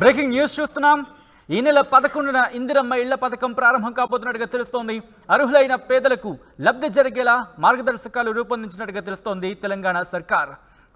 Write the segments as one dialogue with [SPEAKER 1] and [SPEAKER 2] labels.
[SPEAKER 1] breaking news చూస్తున్నాం ఈ నెల పదకొండున ఇందిరమ్మ ఇళ్ల పథకం ప్రారంభం కాబోతున్నట్టుగా తెలుస్తోంది అర్హులైన పేదలకు లబ్ధి జరిగేలా మార్గదర్శకాలు రూపొందించినట్టుగా తెలుస్తోంది తెలంగాణ సర్కార్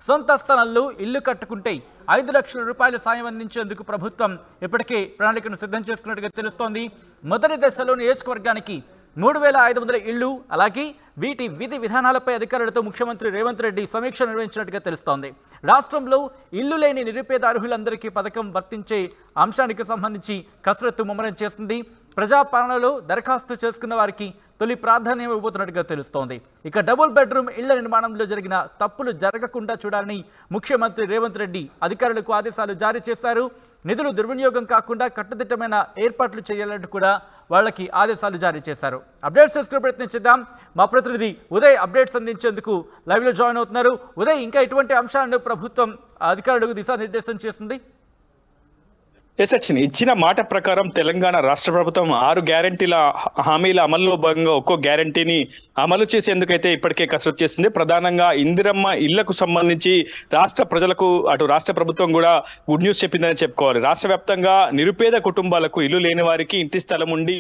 [SPEAKER 1] సొంత స్థలంలో ఇల్లు కట్టుకుంటే ఐదు లక్షల రూపాయలు సాయం అందించేందుకు ప్రభుత్వం ఇప్పటికే ప్రణాళికను సిద్ధం చేసుకున్నట్టుగా తెలుస్తోంది మొదటి దశలో నియోజకవర్గానికి మూడు వేల ఐదు వందల ఇళ్లు అలాగే వీటి విధి విధానాలపై అధికారులతో ముఖ్యమంత్రి రేవంత్ రెడ్డి సమీక్ష నిర్వహించినట్టుగా తెలుస్తోంది రాష్ట్రంలో ఇల్లు లేని నిరుపేద అర్హులందరికీ పథకం వర్తించే అంశానికి సంబంధించి కసరత్తు ముమ్మరం చేసింది ప్రజాపాలనలో దరఖాస్తు చేసుకున్న వారికి తొలి ప్రాధాన్యం ఇవ్వబోతున్నట్టుగా తెలుస్తోంది ఇక డబుల్ బెడ్రూమ్ ఇళ్ల నిర్మాణంలో జరిగిన తప్పులు జరగకుండా చూడాలని ముఖ్యమంత్రి రేవంత్ రెడ్డి అధికారులకు ఆదేశాలు జారీ చేశారు నిధులు దుర్వినియోగం కాకుండా కట్టుదిట్టమైన ఏర్పాట్లు చేయాలంటూ కూడా వాళ్ళకి ఆదేశాలు జారీ చేశారు అప్డేట్స్ తీసుకునే ప్రయత్నించిద్దాం మా ప్రతినిధి ఉదయ్ అప్డేట్స్ అందించేందుకు లైవ్లో జాయిన్ అవుతున్నారు ఉదయ్ ఇంకా ఎటువంటి అంశాలను ప్రభుత్వం అధికారులకు దిశానిర్దేశం చేస్తుంది
[SPEAKER 2] ఎస్ఎచ్ని ఇచ్చిన మాట ప్రకారం తెలంగాణ రాష్ట్ర ప్రభుత్వం ఆరు గ్యారంటీల హామీల అమలులో భాగంగా ఒక్కో గ్యారంటీని అమలు చేసేందుకైతే ఇప్పటికే కసరత్తు చేస్తుంది ప్రధానంగా ఇందిరమ్మ ఇళ్లకు సంబంధించి రాష్ట్ర ప్రజలకు అటు రాష్ట్ర ప్రభుత్వం కూడా గుడ్ న్యూస్ చెప్పిందని చెప్పుకోవాలి రాష్ట్ర వ్యాప్తంగా నిరుపేద కుటుంబాలకు ఇల్లు లేని వారికి ఇంటి స్థలం ఉండి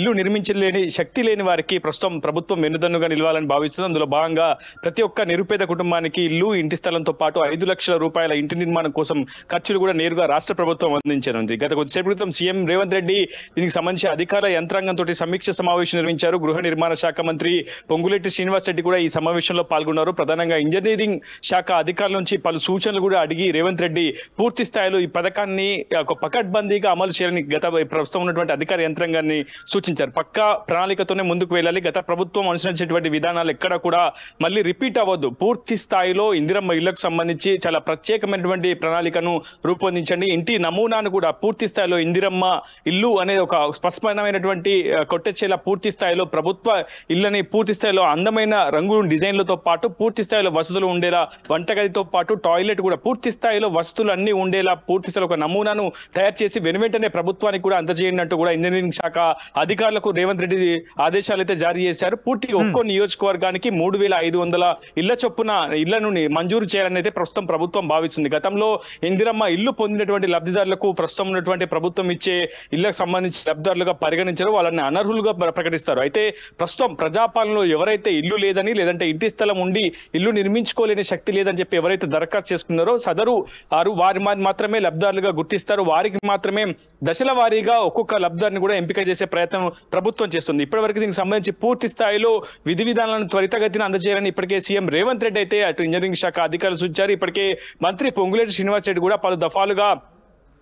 [SPEAKER 2] ఇల్లు నిర్మించలేని శక్తి లేని వారికి ప్రస్తుతం ప్రభుత్వం వెన్నుదన్నుగా నిలవాలని భావిస్తుంది అందులో భాగంగా ప్రతి ఒక్క నిరుపేద కుటుంబానికి ఇల్లు ఇంటి స్థలంతో పాటు ఐదు లక్షల రూపాయల ఇంటి నిర్మాణం కోసం ఖర్చులు కూడా నేరుగా రాష్ట్ర ప్రభుత్వం అందించారు ఉంది గత కొద్దిసేపు క్రితం సీఎం రేవంత్ రెడ్డి దీనికి సంబంధించి అధికార యంత్రాంగంతో సమీక్ష సమావేశం నిర్వహించారు గృహ నిర్మాణ శాఖ మంత్రి పొంగులెట్టి శ్రీనివాస్ రెడ్డి కూడా ఈ సమావేశంలో పాల్గొన్నారు ప్రధానంగా ఇంజనీరింగ్ శాఖ అధికారుల నుంచి పలు సూచనలు కూడా అడిగి రేవంత్ రెడ్డి పూర్తి స్థాయిలో ఈ పథకాన్ని ఒక పకడ్బందీగా అమలు చేయాలని గత ప్రస్తుతం ఉన్నటువంటి అధికార యంత్రాంగాన్ని సూచించారు పక్కా ప్రణాళికతోనే ముందుకు వెళ్ళాలి గత ప్రభుత్వం అనుసరించినటువంటి విధానాలు ఎక్కడ కూడా మళ్ళీ రిపీట్ అవ్వద్దు పూర్తి స్థాయిలో ఇందిరమ్మ ఇళ్లకు సంబంధించి చాలా ప్రత్యేకమైనటువంటి ప్రణాళికను రూపొందించండి ఇంటి నమూనాను కూడా పూర్తి స్థాయిలో ఇందిరమ్మ ఇల్లు అనేది ఒక స్పష్టమైనటువంటి కొట్టచ్చేలా పూర్తి స్థాయిలో ప్రభుత్వ ఇళ్ళని పూర్తి స్థాయిలో అందమైన రంగు డిజైన్లతో పాటు పూర్తి స్థాయిలో వసతులు ఉండేలా వంటగదితో పాటు టాయిలెట్ కూడా పూర్తి స్థాయిలో వసతులు అన్ని ఉండేలా పూర్తి స్థాయిలో ఒక నమూనాను తయారు చేసి వెనువెంటనే ప్రభుత్వానికి కూడా అందజేయనట్టు కూడా ఇంజనీరింగ్ శాఖ అధికారులకు రేవంత్ రెడ్డి ఆదేశాలు అయితే జారీ చేశారు పూర్తి ఒక్కో నియోజకవర్గానికి మూడు వేల ఐదు వందల ఇళ్ల చొప్పున ఇళ్లను మంజూరు చేయాలని అయితే ప్రస్తుతం ప్రభుత్వం భావిస్తుంది గతంలో ఇందిరమ్మ ఇల్లు పొందినటువంటి లబ్ధిదారులకు ప్రస్తుతం ప్రస్తుతం ఉన్నటువంటి ప్రభుత్వం ఇచ్చే ఇళ్లకు సంబంధించి లబ్ధారులుగా పరిగణించారో వాళ్ళని అనర్హులుగా ప్రకటిస్తారు అయితే ప్రస్తుతం ప్రజాపాలనలో ఎవరైతే ఇల్లు లేదని లేదంటే ఇంటి స్థలం ఉండి ఇల్లు నిర్మించుకోలేని శక్తి లేదని చెప్పి ఎవరైతే దరఖాస్తు చేసుకున్నారో సదరు వారు వారి మాత్రమే లబ్ధారులుగా గుర్తిస్తారు వారికి మాత్రమే దశల వారీగా ఒక్కొక్క లబ్ధాన్ని కూడా ఎంపిక చేసే ప్రయత్నం ప్రభుత్వం చేస్తుంది ఇప్పటివరకు దీనికి సంబంధించి పూర్తి స్థాయిలో విధి విధానాలను త్వరితగతిన అందజేయాలని ఇప్పటికే సీఎం రేవంత్ రెడ్డి అయితే అటు ఇంజనీరింగ్ శాఖ అధికారులు సూచించారు ఇప్పటికే మంత్రి పొంగులేటి శ్రీనివాస్ రెడ్డి కూడా పలు దఫాలుగా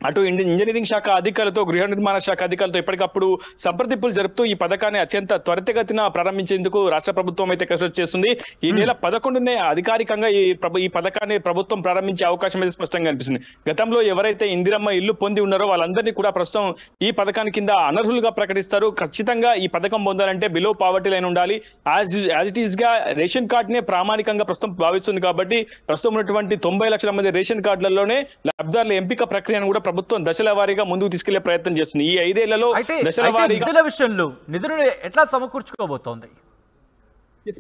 [SPEAKER 2] అటు ఇంజనీరింగ్ శాఖ అధికారులతో గృహ నిర్మాణ శాఖ అధికారులతో ఇప్పటికప్పుడు సంప్రదింపులు జరుపుతూ ఈ పథకాన్ని అత్యంత త్వరితగతిన ప్రారంభించేందుకు రాష్ట్ర ప్రభుత్వం అయితే కృషి చేస్తుంది ఈ నెల పదకొండునే అధికారికంగా ఈ ఈ పథకాన్ని ప్రభుత్వం ప్రారంభించే అవకాశం అయితే స్పష్టంగా అనిపిస్తుంది గతంలో ఎవరైతే ఇందిరమ్మ ఇల్లు పొంది ఉన్నారో వాళ్ళందరినీ కూడా ప్రస్తుతం ఈ పథకాన్ని కింద అనర్హులుగా ప్రకటిస్తారు ఖచ్చితంగా ఈ పథకం పొందాలంటే బిలో పావర్టీ లైన్ ఉండాలి యాజ్ యాజ్ ఇట్ ఈస్ గా రేషన్ కార్డ్ నే ప్రామాణికంగా ప్రస్తుతం భావిస్తుంది కాబట్టి ప్రస్తుతం ఉన్నటువంటి తొంభై లక్షల మంది రేషన్ కార్డులలోనే లబ్ధాల ఎంపిక ప్రక్రియను కూడా ప్రభుత్వం దశల వారీగా ముందుకు తీసుకెళ్లే ప్రయత్నం చేస్తుంది ఈ ఐదేళ్లలో దశల వారీగా విషయంలో నిధులను ఎట్లా సమకూర్చుకోబోతోంది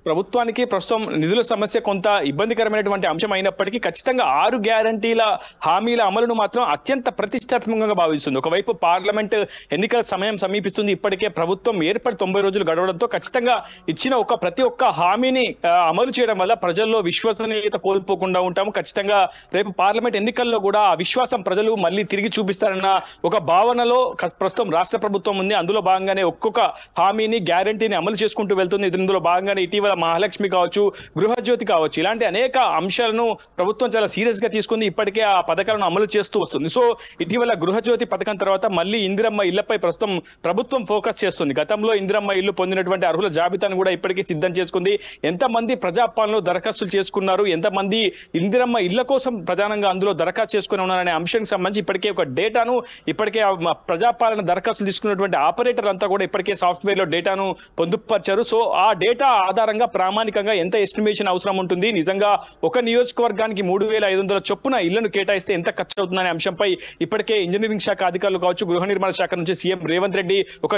[SPEAKER 2] ప్రభుత్వానికి ప్రస్తుతం నిధుల సమస్య కొంత ఇబ్బందికరమైనటువంటి అంశం అయినప్పటికీ ఖచ్చితంగా ఆరు గ్యారంటీల హామీల అమలును మాత్రం అత్యంత ప్రతిష్టాత్మకంగా భావిస్తుంది ఒకవైపు పార్లమెంట్ ఎన్నికల సమయం సమీపిస్తుంది ఇప్పటికే ప్రభుత్వం ఏర్పడి తొంభై రోజులు గడవడంతో ఖచ్చితంగా ఇచ్చిన ఒక ప్రతి ఒక్క హామీని అమలు చేయడం వల్ల ప్రజల్లో విశ్వసనీయత కోల్పోకుండా ఉంటాము ఖచ్చితంగా రేపు పార్లమెంట్ ఎన్నికల్లో కూడా ఆ విశ్వాసం ప్రజలు మళ్ళీ తిరిగి చూపిస్తారన్న ఒక భావనలో ప్రస్తుతం రాష్ట్ర ప్రభుత్వం ఉంది అందులో భాగంగానే ఒక్కొక్క హామీని గ్యారంటీని అమలు చేసుకుంటూ వెళ్తుంది ఇందులో భాగంగానే ఇటీవల మహాలక్ష్మి కావచ్చు గృహజ్యోతి కావచ్చు ఇలాంటి అనేక అంశాలను ప్రభుత్వం చాలా సీరియస్ గా తీసుకుంది ఇప్పటికే ఆ పథకాలను అమలు చేస్తూ వస్తుంది సో ఇటీవల గృహజ్యోతి పథకం తర్వాత మళ్ళీ ఇందిరమ్మ ఇళ్లపై ప్రస్తుతం ప్రభుత్వం ఫోకస్ చేస్తుంది గతంలో ఇందిరమ్మ ఇల్లు పొందినటువంటి అర్హుల జాబితాను కూడా ఇప్పటికీ సిద్ధం చేసుకుంది ఎంతమంది ప్రజాపాలనలో దరఖాస్తులు చేసుకున్నారు ఎంతమంది ఇందిరమ్మ ఇళ్ల కోసం ప్రధానంగా అందులో దరఖాస్తు చేసుకుని ఉన్నారనే అంశానికి సంబంధించి ఇప్పటికే ఒక డేటాను ఇప్పటికే ప్రజాపాలన దరఖాస్తులు తీసుకున్నటువంటి ఆపరేటర్ అంతా కూడా ఇప్పటికే సాఫ్ట్వేర్ లో డేటాను పొందుపరిచారు సో ఆ డేటా ఆధార ప్రకారంగా ప్రామాణికంగా ఎంత ఎస్టిమేషన్ అవసరం ఉంటుంది నిజంగా ఒక నియోజకవర్గానికి మూడు వేల ఐదు వందల చొప్పున ఇళ్లను కేటాయిస్తే ఎంత ఖర్చు అవుతుందనే అంశంపై ఇప్పటికే ఇంజనీరింగ్ శాఖ అధికారులు కావచ్చు గృహ నిర్మాణ శాఖ నుంచి సీఎం రేవంత్ రెడ్డి ఒక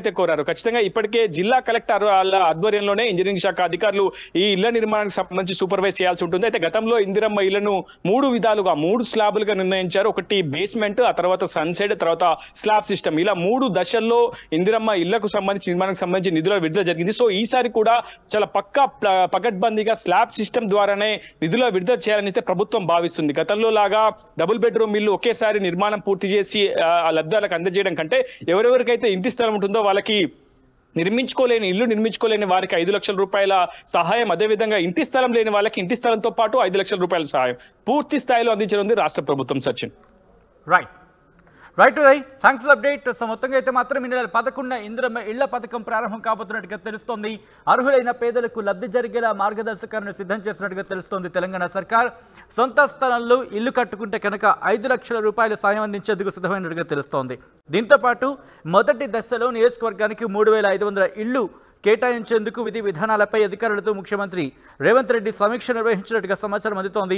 [SPEAKER 2] అయితే కోరారు ఖచ్చితంగా ఇప్పటికే జిల్లా కలెక్టర్ వాళ్ళ ఆధ్వర్యంలోనే ఇంజనీరింగ్ శాఖ అధికారులు ఈ ఇళ్ల నిర్మాణానికి సంబంధించి సూపర్వైజ్ చేయాల్సి ఉంటుంది అయితే గతంలో ఇందిరమ్మ ఇళ్లను మూడు విధాలుగా మూడు స్లాబులుగా నిర్ణయించారు ఒకటి బేస్మెంట్ ఆ తర్వాత సన్సెడ్ తర్వాత స్లాబ్ సిస్టమ్ ఇలా మూడు దశల్లో ఇందిరమ్మ ఇళ్లకు సంబంధించి నిర్మాణానికి సంబంధించి నిధుల విడుదల జరిగింది సో ఈసారి కూడా చాలా పక్కా పకడ్బందీగా స్లాబ్ సిస్టమ్ ద్వారానే నిధుల విడుదల చేయాలని అయితే ప్రభుత్వం భావిస్తుంది గతంలో లాగా డబుల్ బెడ్రూమ్ ఇల్లు ఒకేసారి నిర్మాణం పూర్తి చేసి ఆ లబ్ధాలకు అందజేయడం కంటే ఎవరెవరికైతే ఇంటి స్థలం ఉంటుందో వాళ్ళకి నిర్మించుకోలేని ఇల్లు నిర్మించుకోలేని వారికి ఐదు లక్షల రూపాయల సహాయం అదేవిధంగా ఇంటి స్థలం లేని వాళ్ళకి ఇంటి స్థలంతో పాటు ఐదు లక్షల రూపాయల సహాయం పూర్తి స్థాయిలో అందించనుంది రాష్ట్ర ప్రభుత్వం Sachin right right right thanks for update so మొత్తంగా అయితే మాత్రం ఈ నెల పదకొండు ఇంద్రమ్మ ఇళ్ల
[SPEAKER 1] పథకం ప్రారంభం కాబోతున్నట్టుగా తెలుస్తోంది అర్హులైన పేదలకు లబ్ధి జరిగేలా మార్గదర్శకాలను సిద్ధం చేసినట్టుగా తెలుస్తోంది తెలంగాణ సర్కార్ సొంత స్థలంలో ఇల్లు కట్టుకుంటే కనుక ఐదు లక్షల రూపాయల సాయం అందించేందుకు సిద్ధమైనట్టుగా తెలుస్తోంది దీంతోపాటు మొదటి దశలో నియోజకవర్గానికి మూడు వేల ఐదు వందల ఇళ్ళు కేటాయించేందుకు విధి విధానాలపై అధికారులతో ముఖ్యమంత్రి రేవంత్ రెడ్డి సమీక్ష నిర్వహించినట్టుగా సమాచారం అందుతోంది